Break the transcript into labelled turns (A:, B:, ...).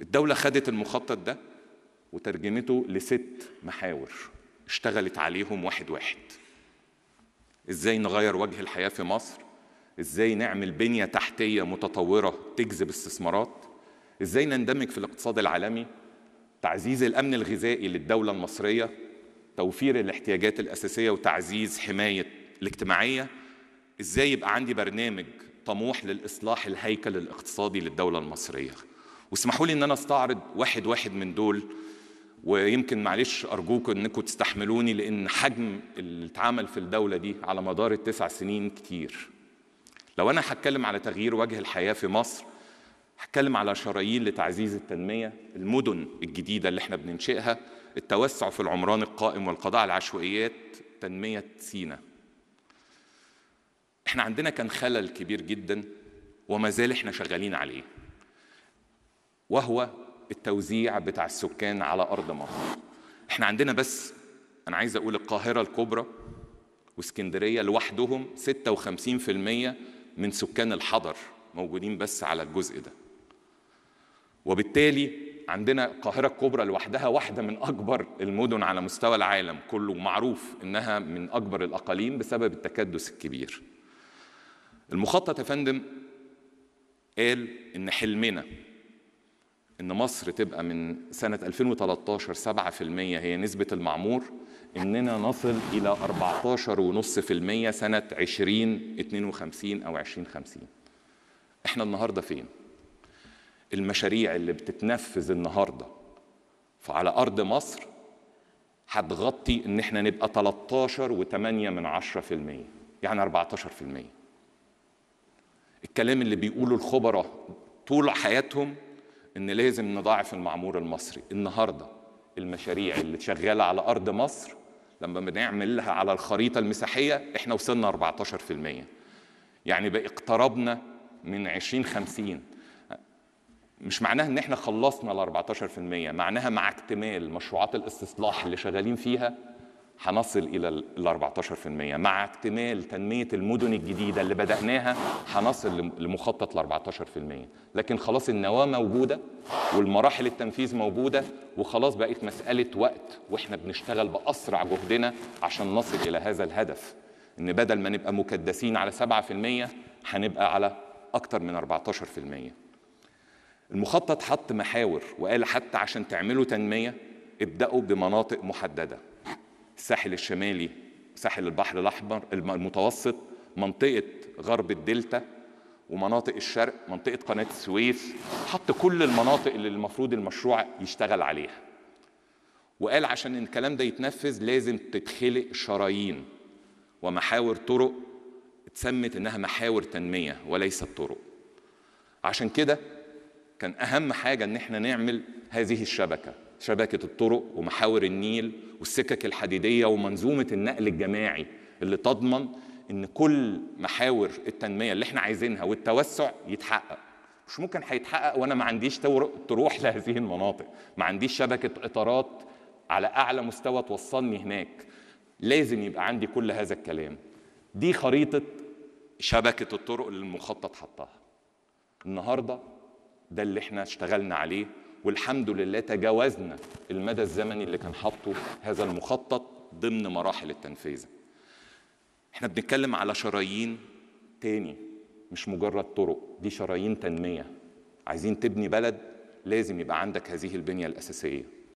A: الدولة خدت المخطط ده وترجمته لست محاور اشتغلت عليهم واحد واحد ازاي نغير وجه الحياة في مصر ازاي نعمل بنية تحتية متطورة تجذب استثمارات ازاي نندمج في الاقتصاد العالمي تعزيز الامن الغذائي للدوله المصريه توفير الاحتياجات الاساسيه وتعزيز حمايه الاجتماعيه ازاي يبقى عندي برنامج طموح للاصلاح الهيكل الاقتصادي للدوله المصريه واسمحوا لي ان انا استعرض واحد واحد من دول ويمكن معلش ارجوكم انكم تستحملوني لان حجم اللي اتعمل في الدوله دي على مدار التسع سنين كتير لو انا هتكلم على تغيير وجه الحياه في مصر هتكلم على شرايين لتعزيز التنميه المدن الجديده اللي احنا بننشئها التوسع في العمران القائم والقضاء على العشوائيات تنميه سينا احنا عندنا كان خلل كبير جدا وما زال احنا شغالين عليه وهو التوزيع بتاع السكان على أرض مصر احنا عندنا بس أنا عايز أقول القاهرة الكبرى واسكندرية لوحدهم 56% من سكان الحضر موجودين بس على الجزء ده وبالتالي عندنا القاهرة الكبرى لوحدها واحدة من أكبر المدن على مستوى العالم كله معروف إنها من أكبر الأقاليم بسبب التكدس الكبير المخطط يا فندم قال إن حلمنا ان مصر تبقى من سنه 2013 7% هي نسبه المعمور اننا نصل الى 14.5% سنه 2052 او 2050 احنا النهارده فين المشاريع اللي بتتنفذ النهارده فعلى ارض مصر هتغطي ان احنا نبقى 13.8% من 10% يعني 14% الكلام اللي بيقوله الخبراء طول حياتهم ان لازم نضاعف المعمور المصري النهارده المشاريع اللي شغاله على ارض مصر لما بنعملها على الخريطه المساحيه احنا وصلنا 14% يعني بقى اقتربنا من 20 50 مش معناها ان احنا خلصنا ال 14% معناها مع اكتمال مشروعات الاستصلاح اللي شغالين فيها هنصل الى ال 14% مع اكتمال تنميه المدن الجديده اللي بداناها هنصل لمخطط ال 14% لكن خلاص النواه موجوده والمراحل التنفيذ موجوده وخلاص بقت مساله وقت واحنا بنشتغل باسرع جهدنا عشان نصل الى هذا الهدف ان بدل ما نبقى مكدسين على 7% هنبقى على اكتر من 14% المخطط حط محاور وقال حتى عشان تعملوا تنميه ابداوا بمناطق محدده الساحل الشمالي ساحل البحر الأحمر المتوسط منطقة غرب الدلتا ومناطق الشرق منطقة قناة السويس حط كل المناطق اللي المفروض المشروع يشتغل عليها وقال عشان الكلام ده يتنفذ لازم تتخلق شرايين ومحاور طرق اتسمت انها محاور تنميه وليست طرق عشان كده كان اهم حاجه ان احنا نعمل هذه الشبكه شبكه الطرق ومحاور النيل والسكك الحديديه ومنظومه النقل الجماعي اللي تضمن ان كل محاور التنميه اللي احنا عايزينها والتوسع يتحقق مش ممكن هيتحقق وانا ما عنديش تروح لهذه المناطق ما عنديش شبكه اطارات على اعلى مستوى توصلني هناك لازم يبقى عندي كل هذا الكلام دي خريطه شبكه الطرق اللي المخطط حطها النهارده ده اللي احنا اشتغلنا عليه والحمد لله تجاوزنا المدى الزمني اللي كان حاطه هذا المخطط ضمن مراحل التنفيذ احنا بنتكلم على شرايين تاني مش مجرد طرق دي شرايين تنمية عايزين تبني بلد لازم يبقى عندك هذه البنية الأساسية